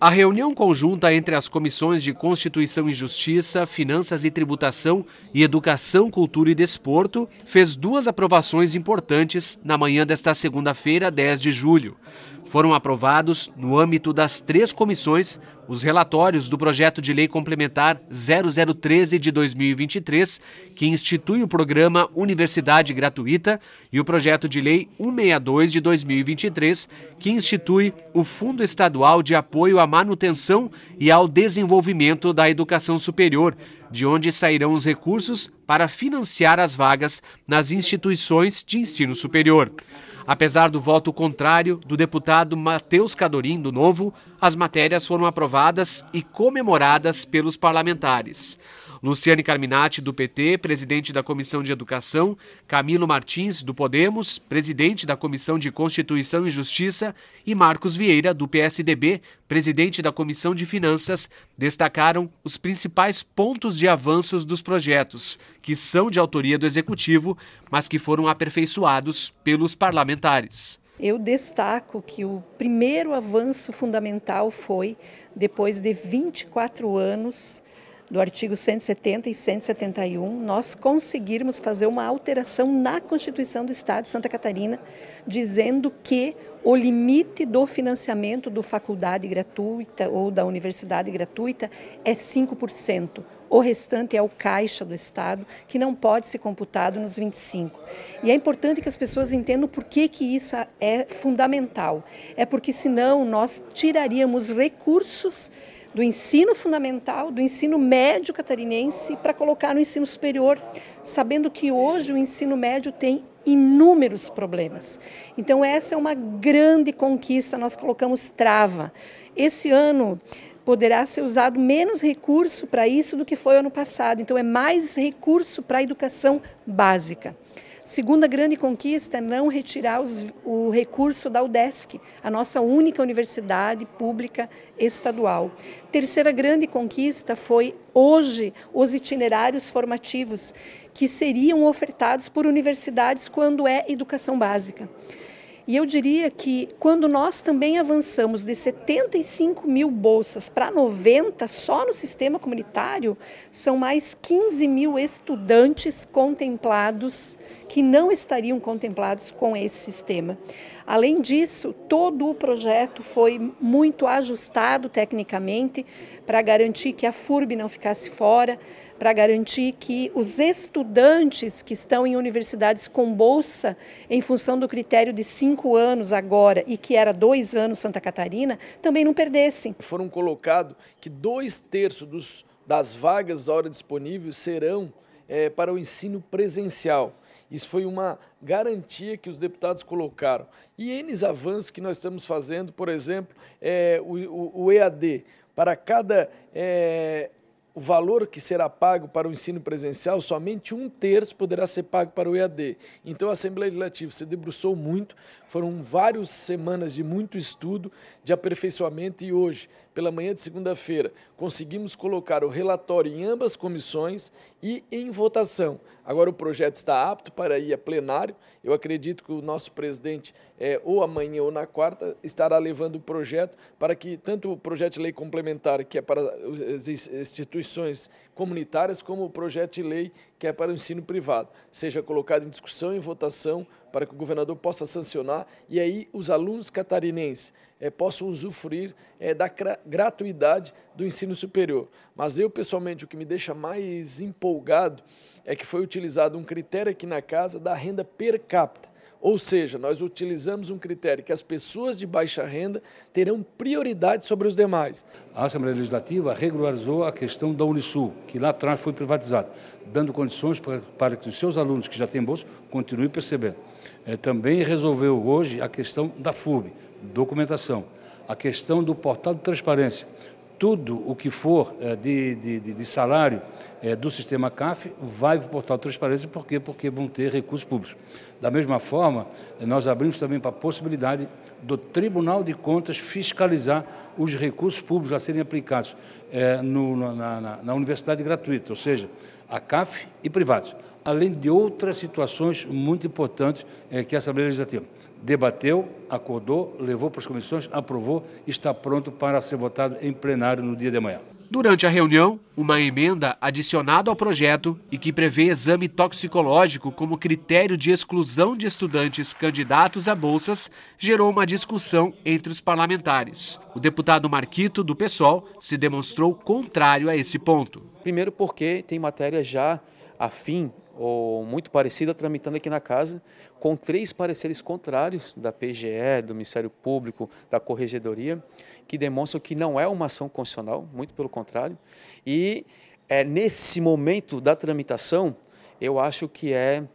A reunião conjunta entre as comissões de Constituição e Justiça, Finanças e Tributação e Educação, Cultura e Desporto fez duas aprovações importantes na manhã desta segunda-feira, 10 de julho foram aprovados, no âmbito das três comissões, os relatórios do projeto de lei complementar 0013 de 2023, que institui o programa Universidade Gratuita, e o projeto de lei 162 de 2023, que institui o Fundo Estadual de Apoio à Manutenção e ao Desenvolvimento da Educação Superior, de onde sairão os recursos para financiar as vagas nas instituições de ensino superior. Apesar do voto contrário do deputado Matheus Cadorim, do Novo, as matérias foram aprovadas e comemoradas pelos parlamentares. Luciane Carminati, do PT, presidente da Comissão de Educação, Camilo Martins, do Podemos, presidente da Comissão de Constituição e Justiça, e Marcos Vieira, do PSDB, presidente da Comissão de Finanças, destacaram os principais pontos de avanços dos projetos, que são de autoria do Executivo, mas que foram aperfeiçoados pelos parlamentares. Eu destaco que o primeiro avanço fundamental foi, depois de 24 anos, do artigo 170 e 171, nós conseguirmos fazer uma alteração na Constituição do Estado de Santa Catarina, dizendo que o limite do financiamento do faculdade gratuita ou da universidade gratuita é 5%. O restante é o caixa do Estado, que não pode ser computado nos 25. E é importante que as pessoas entendam por que, que isso é fundamental. É porque senão nós tiraríamos recursos do ensino fundamental, do ensino médio catarinense, para colocar no ensino superior, sabendo que hoje o ensino médio tem inúmeros problemas. Então, essa é uma grande conquista, nós colocamos trava. Esse ano poderá ser usado menos recurso para isso do que foi ano passado, então, é mais recurso para a educação básica. Segunda grande conquista é não retirar os, o recurso da UDESC, a nossa única universidade pública estadual. Terceira grande conquista foi hoje os itinerários formativos que seriam ofertados por universidades quando é educação básica. E eu diria que quando nós também avançamos de 75 mil bolsas para 90 só no sistema comunitário, são mais 15 mil estudantes contemplados que não estariam contemplados com esse sistema. Além disso, todo o projeto foi muito ajustado tecnicamente para garantir que a FURB não ficasse fora, para garantir que os estudantes que estão em universidades com bolsa, em função do critério de cinco anos agora e que era dois anos Santa Catarina, também não perdessem. Foram colocados que dois terços dos, das vagas hora disponível serão é, para o ensino presencial. Isso foi uma garantia que os deputados colocaram. E eles avanços que nós estamos fazendo, por exemplo, é, o, o, o EAD. Para cada é, o valor que será pago para o ensino presencial, somente um terço poderá ser pago para o EAD. Então, a Assembleia Legislativa se debruçou muito, foram várias semanas de muito estudo, de aperfeiçoamento, e hoje, pela manhã de segunda-feira, conseguimos colocar o relatório em ambas comissões e em votação. Agora, o projeto está apto para ir a plenário. Eu acredito que o nosso presidente, é, ou amanhã ou na quarta, estará levando o projeto para que tanto o projeto de lei complementar, que é para as instituições, instituições comunitárias, como o projeto de lei que é para o ensino privado, seja colocado em discussão e votação para que o governador possa sancionar e aí os alunos catarinenses é, possam usufruir é, da gratuidade do ensino superior. Mas eu, pessoalmente, o que me deixa mais empolgado é que foi utilizado um critério aqui na casa da renda per capita. Ou seja, nós utilizamos um critério que as pessoas de baixa renda terão prioridade sobre os demais. A Assembleia Legislativa regularizou a questão da Unisul, que lá atrás foi privatizada, dando condições para, para que os seus alunos que já têm bolsa continuem percebendo. É, também resolveu hoje a questão da FUB, documentação, a questão do portal de transparência, tudo o que for eh, de, de, de salário eh, do sistema CAF vai para o portal Transparência, por quê? Porque vão ter recursos públicos. Da mesma forma, eh, nós abrimos também para a possibilidade do Tribunal de Contas fiscalizar os recursos públicos a serem aplicados na, na, na universidade gratuita, ou seja, a CAF e privados além de outras situações muito importantes é, que a Assembleia Legislativa debateu, acordou, levou para as comissões, aprovou e está pronto para ser votado em plenário no dia de amanhã. Durante a reunião, uma emenda adicionada ao projeto e que prevê exame toxicológico como critério de exclusão de estudantes candidatos a bolsas gerou uma discussão entre os parlamentares. O deputado Marquito, do PSOL, se demonstrou contrário a esse ponto. Primeiro, porque tem matéria já afim ou muito parecida tramitando aqui na casa, com três pareceres contrários da PGE, do Ministério Público, da Corregedoria, que demonstram que não é uma ação constitucional, muito pelo contrário. E é, nesse momento da tramitação, eu acho que é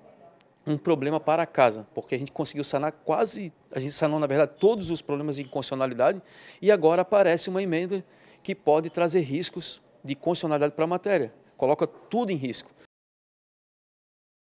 um problema para a casa, porque a gente conseguiu sanar quase, a gente sanou, na verdade, todos os problemas de inconstitucionalidade e agora aparece uma emenda que pode trazer riscos de constitucionalidade para a matéria. Coloca tudo em risco.